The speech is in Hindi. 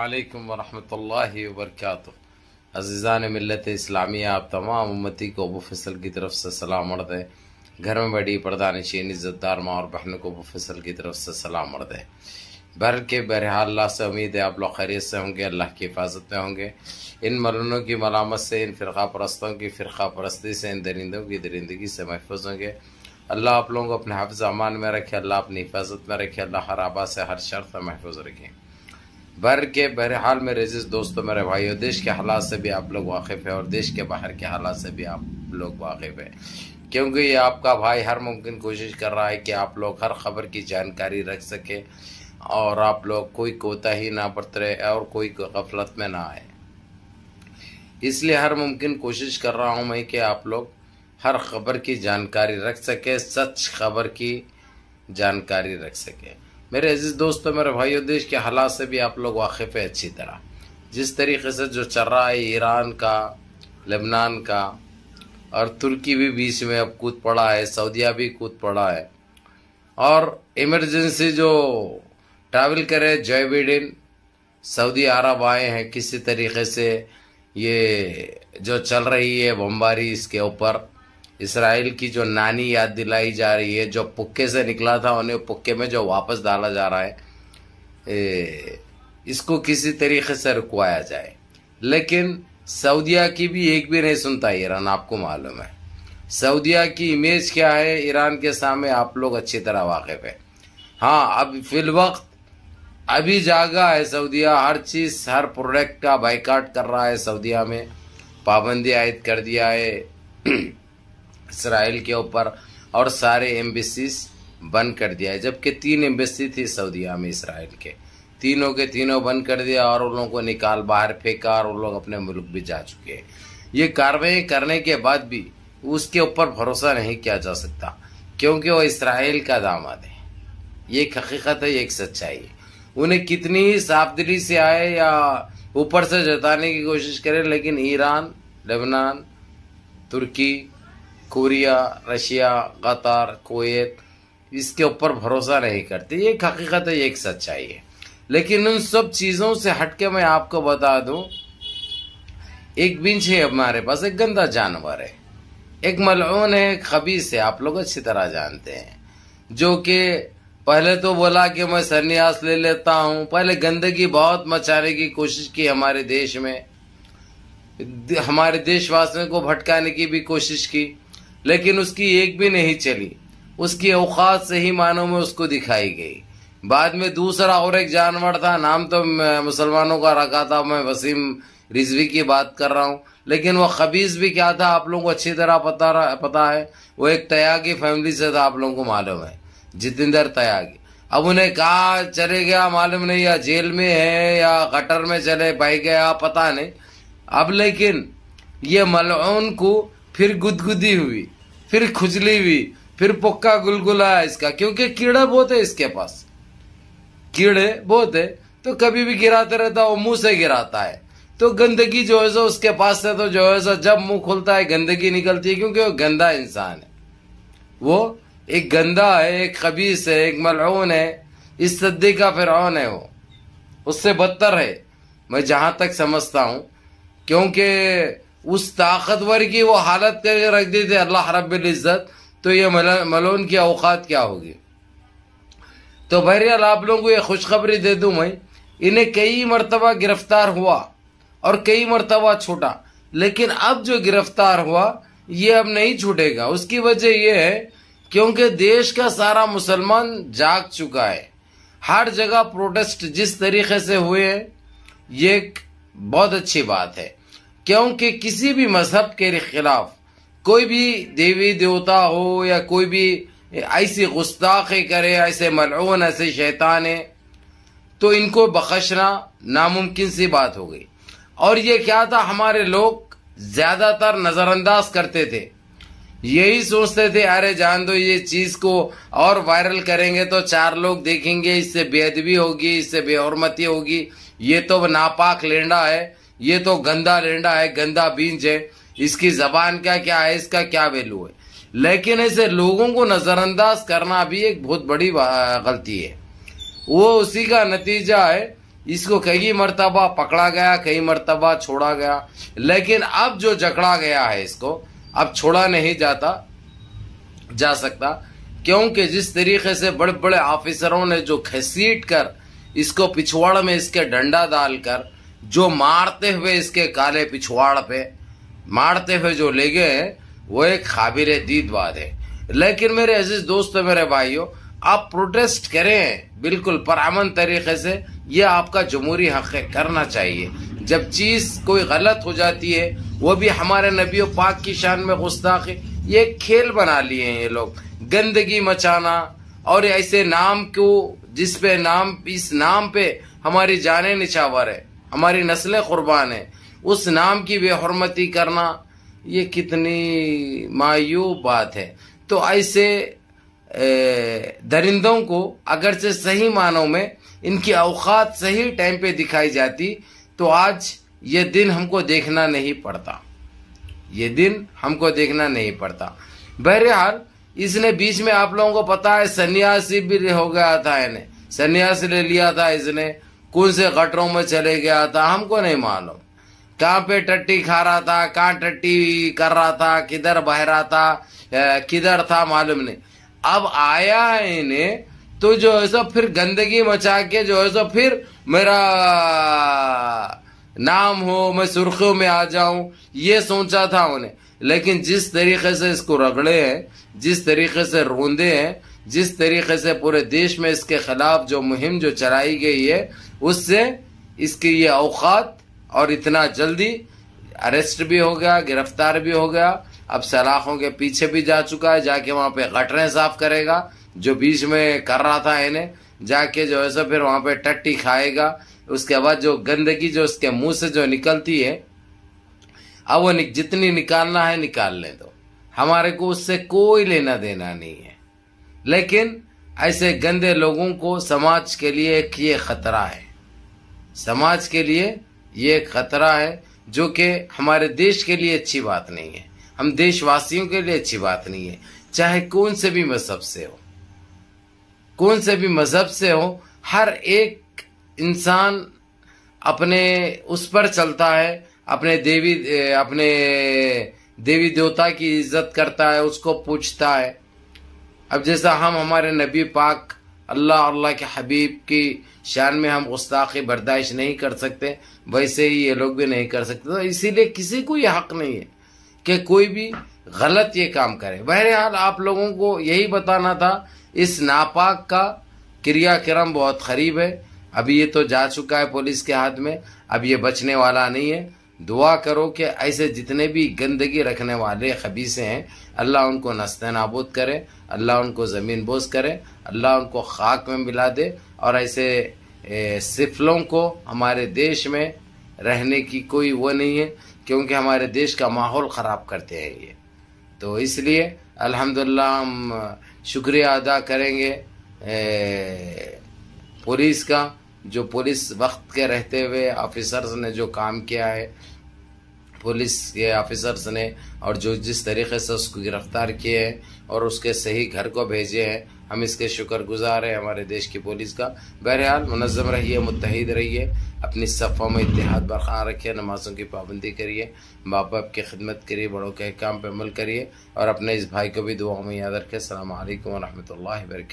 अल्लाम वरहमल वर्क अज़ीज़ान मिलत इस्लामी आप तमाम उम्मती को अबू फसल की तरफ से सलाम उड़ दें घर में बड़ी पर्दा नशीन इज़्ज़तदार माँ और बहन को अबू फसल की तरफ से सलाम उड़ दें भर के बहरहाल से उम्मीद है आप लोग खैरियत से होंगे अल्लाह की हिफाजत में होंगे इन मरनों की मलामत से इन फ़िरका परस्तों की फ़िरका परस्ती से इन दरिंदों की दरिंदगी से महफूज होंगे अल्लाह आप लोगों को अपने हफ्ज अमान में रखे अल्लाह अपनी हिफाजत में रखे अल्लाह हर आबा से हर शर्त महफूज रखें भर के बहरहाल में रेजिस दोस्तों मेरे भाइयों देश के हालात से भी आप लोग वाकिफ़ है और देश के बाहर के हालात से भी आप लोग वाकिफ़ है क्योंकि ये आपका भाई हर मुमकिन कोशिश कर रहा है कि आप लोग हर खबर की जानकारी रख सके और आप लोग कोई कोताही ना बरतरे और कोई गफलत में ना आए इसलिए हर मुमकिन कोशिश कर रहा हूँ मैं कि आप लोग हर खबर की जानकारी रख सके सच खबर की जानकारी रख सके मेरे अजीज़ दोस्तों मेरे भाइयों देश के हालात से भी आप लोग वाकिफ़ है अच्छी तरह जिस तरीके से जो चल रहा है ईरान का लेबनान का और तुर्की भी बीच में अब कूद पड़ा है सऊदीया भी कूद पड़ा है और इमरजेंसी जो ट्रैवल करे जय बिडिन सऊदी अरब आए हैं किसी तरीके से ये जो चल रही है बमबारी इसके ऊपर इसराइल की जो नानी याद दिलाई जा रही है जो पुक्के से निकला था उन्हें पुक्के में जो वापस डाला जा रहा है ए, इसको किसी तरीके से रुकवाया जाए लेकिन सऊदिया की भी एक भी नहीं सुनता ईरान आपको मालूम है सऊदिया की इमेज क्या है ईरान के सामने आप लोग अच्छी तरह वाकिफ है हाँ अब वक्त अभी जागा है सऊदिया हर चीज़ हर प्रोडक्ट का बाइकाट कर रहा है सऊदिया में पाबंदी आयद कर दिया है इसराइल के ऊपर और सारे एम्बेसीज बंद कर दिया है जबकि तीन एम्बेसी थी सऊदीया में इसराइल के तीनों के तीनों बंद कर दिया और उन लोगों को निकाल बाहर फेंका और उन लोग अपने मुल्क भी जा चुके हैं ये कार्रवाई करने के बाद भी उसके ऊपर भरोसा नहीं किया जा सकता क्योंकि वो इसराइल का दामाद है ये एक हकीकत है एक सच्चाई है उन्हें कितनी ही साफदिली से आए या ऊपर से जताने की कोशिश करें लेकिन ईरान लेबनान तुर्की कोरिया रशिया कतार कोत इसके ऊपर भरोसा नहीं करते ये एक हकीकत है एक सच्चाई है लेकिन उन सब चीज़ों से हटके मैं आपको बता दूं एक बिंच है हमारे पास एक गंदा जानवर है एक मलून है खबीस है आप लोग अच्छी तरह जानते हैं जो कि पहले तो बोला कि मैं सन्यास ले लेता हूँ पहले गंदगी बहुत मचाने की कोशिश की हमारे देश में हमारे देशवासियों को भटकाने की भी कोशिश की लेकिन उसकी एक भी नहीं चली उसकी अवकात सही मानों में उसको दिखाई गई बाद में दूसरा और एक जानवर था नाम तो मुसलमानों का रखा था मैं वसीम रिजवी की बात कर रहा हूँ लेकिन वो खबीज भी क्या था आप लोगों को अच्छी तरह पता पता है वो एक तयागी फैमिली से था आप लोगों को मालूम है जितेंद्र तयागी अब उन्हें कहा चले गया मालूम नहीं या जेल में है या गटर में चले भाई गया पता नहीं अब लेकिन ये मलऊन को फिर गुदगुदी हुई फिर खुजली हुई फिर पक्का गुलगुला है इसका क्योंकि कीड़ा बहुत है इसके पास कीड़े बहुत है तो कभी भी गिराते रहता वो मुंह से गिराता है तो गंदगी जो है सो उसके पास से तो जो है सो जब मुंह खुलता है गंदगी निकलती है क्योंकि वो गंदा इंसान है वो एक गंदा है एक खबीस है एक मलऊन है इस सद्दी का फिरौन है वो उससे बदतर है मैं जहां तक समझता हूं क्योंकि उस ताकतवर की वो हालत करके रख देते अल्लाह रबत तो ये मलोन की अवकात क्या होगी तो बहरियाल आप लोगों को ये खुशखबरी दे दू मैं इन्हें कई मरतबा गिरफ्तार हुआ और कई मरतबा छूटा लेकिन अब जो गिरफ्तार हुआ ये अब नहीं छूटेगा उसकी वजह यह है क्योंकि देश का सारा मुसलमान जाग चुका है हर जगह प्रोटेस्ट जिस तरीके से हुए हैं ये एक बहुत अच्छी बात है क्योंकि किसी भी मजहब के खिलाफ कोई भी देवी देवता हो या कोई भी ऐसी गुस्ताखी करे ऐसे मलून ऐसे शैतान है तो इनको बख्शना नामुमकिन सी बात हो गई और ये क्या था हमारे लोग ज़्यादातर नज़रअंदाज करते थे यही सोचते थे अरे जान दो ये चीज़ को और वायरल करेंगे तो चार लोग देखेंगे इससे बेअदबी होगी इससे बेहरमती होगी ये तो नापाक लेंडा है ये तो गंदा रेंडा है गंदा बींज है इसकी जबान का क्या है इसका क्या वैल्यू है लेकिन ऐसे लोगों को नज़रअंदाज करना भी एक बहुत बड़ी गलती है वो उसी का नतीजा है इसको कई मरतबा पकड़ा गया कई मरतबा छोड़ा गया लेकिन अब जो जकड़ा गया है इसको अब छोड़ा नहीं जाता जा सकता क्योंकि जिस तरीके से बड़े बड़े ऑफिसरों ने जो खसीट कर इसको पिछवाड़ में इसके डंडा डालकर जो मारते हुए इसके काले पिछवाड़ पे मारते हुए जो ले गए वो एक खाबिर दीदवाद है लेकिन मेरे अजीज दोस्त मेरे भाइयों आप प्रोटेस्ट करें बिल्कुल परामन तरीके से यह आपका जमहूरी हक है करना चाहिए जब चीज़ कोई गलत हो जाती है वो भी हमारे नबी पाक की शान में है ये खेल बना लिए हैं ये लोग गंदगी मचाना और ऐसे नाम को जिस पे नाम इस नाम पे हमारी जाने निछावर है हमारी नस्लें कुर्बान है उस नाम की बेहरमती करना ये कितनी मायूब बात है तो ऐसे दरिंदों को से सही मानों में इनकी अवकात सही टाइम पे दिखाई जाती तो आज ये दिन हमको देखना नहीं पड़ता ये दिन हमको देखना नहीं पड़ता बहरहाल इसने बीच में आप लोगों को पता है सन्यासी भी हो गया था इन्हें सन्यास ले लिया था इसने कौन से गटरों में चले गया था हमको नहीं मालूम कहाँ पे टट्टी खा रहा था कहाँ टट्टी कर रहा था किधर बह रहा था किधर था मालूम नहीं अब आया है इन्हें तो जो है सो फिर गंदगी मचा के जो है सो फिर मेरा नाम हो मैं सुर्खियों में आ जाऊं ये सोचा था उन्हें लेकिन जिस तरीके से इसको रगड़े हैं जिस तरीके से रोंदे हैं जिस तरीके से पूरे देश में इसके खिलाफ जो मुहिम जो चलाई गई है उससे इसके ये अवकात और इतना जल्दी अरेस्ट भी हो गया गिरफ्तार भी हो गया अब सलाखों के पीछे भी जा चुका है जाके वहाँ पे गटरें साफ करेगा जो बीच में कर रहा था इन्हें जाके जो है सो फिर वहां पे टट्टी खाएगा उसके बाद जो गंदगी जो उसके मुंह से जो निकलती है अब वो जितनी निकालना है निकाल ले दो हमारे को उससे कोई लेना देना नहीं है लेकिन ऐसे गंदे लोगों को समाज के लिए एक ये खतरा है समाज के लिए ये खतरा है जो कि हमारे देश के लिए अच्छी बात नहीं है हम देशवासियों के लिए अच्छी बात नहीं है चाहे कौन से भी मजहब से हो कौन से भी मजहब से हो हर एक इंसान अपने उस पर चलता है अपने देवी अपने देवी देवता की इज्जत करता है उसको पूछता है अब जैसा हम हमारे नबी पाक अल्लाह अल्लाह के हबीब की शान में हम गुस्ताखी बर्दाश्त नहीं कर सकते वैसे ही ये लोग भी नहीं कर सकते तो इसीलिए किसी को ये हक नहीं है कि कोई भी गलत ये काम करे बहरहाल आप लोगों को यही बताना था इस नापाक का क्रियाक्रम बहुत ख़रीब है अभी ये तो जा चुका है पुलिस के हाथ में अब ये बचने वाला नहीं है दुआ करो कि ऐसे जितने भी गंदगी रखने वाले खबीसे हैं अल्लाह उनको नस्त नाबूद करे अल्लाह उनको ज़मीन बोस करे अल्लाह उनको खाक में मिला दे और ऐसे सिफलों को हमारे देश में रहने की कोई वो नहीं है क्योंकि हमारे देश का माहौल ख़राब करते हैं ये तो इसलिए अल्हम्दुलिल्लाह हम शुक्रिया अदा करेंगे पुलिस का जो पुलिस वक्त के रहते हुए ऑफिसर्स ने जो काम किया है पुलिस के ऑफिसर्स ने और जो जिस तरीके से उसको गिरफ्तार किए हैं और उसके सही घर को भेजे हैं हम इसके शुक्रगुजार हैं हमारे देश की पुलिस का बहरहाल मुनज़म रहिए मुतहद रहिए अपनी सफ़ों में इतिहाद बरकरार रखिए नमाज़ों की पाबंदी करिए माँ बाप की खिदमत करिए बड़ों के काम पर अमल करिए और अपने इस भाई को भी दुआ में याद रखें अल्लाम वरहमल वर्क